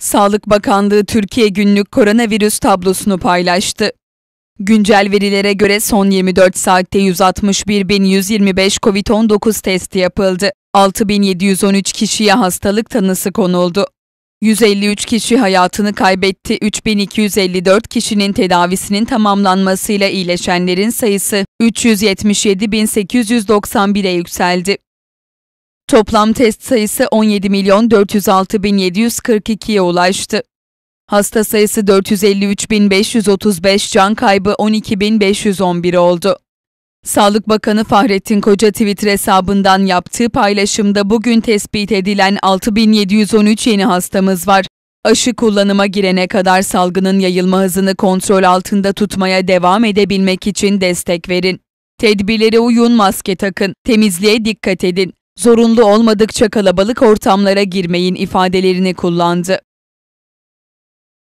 Sağlık Bakanlığı Türkiye günlük koronavirüs tablosunu paylaştı. Güncel verilere göre son 24 saatte 161.125 COVID-19 testi yapıldı. 6.713 kişiye hastalık tanısı konuldu. 153 kişi hayatını kaybetti. 3254 kişinin tedavisinin tamamlanmasıyla iyileşenlerin sayısı 377.891'e yükseldi. Toplam test sayısı 17 milyon 406 bin 742'ye ulaştı. Hasta sayısı 453 bin 535, can kaybı 12 bin 511 oldu. Sağlık Bakanı Fahrettin Koca Twitter hesabından yaptığı paylaşımda bugün tespit edilen 6.713 yeni hastamız var. Aşı kullanıma girene kadar salgının yayılma hızını kontrol altında tutmaya devam edebilmek için destek verin. Tedbirlere uyun, maske takın, temizliğe dikkat edin zorunlu olmadıkça kalabalık ortamlara girmeyin ifadelerini kullandı.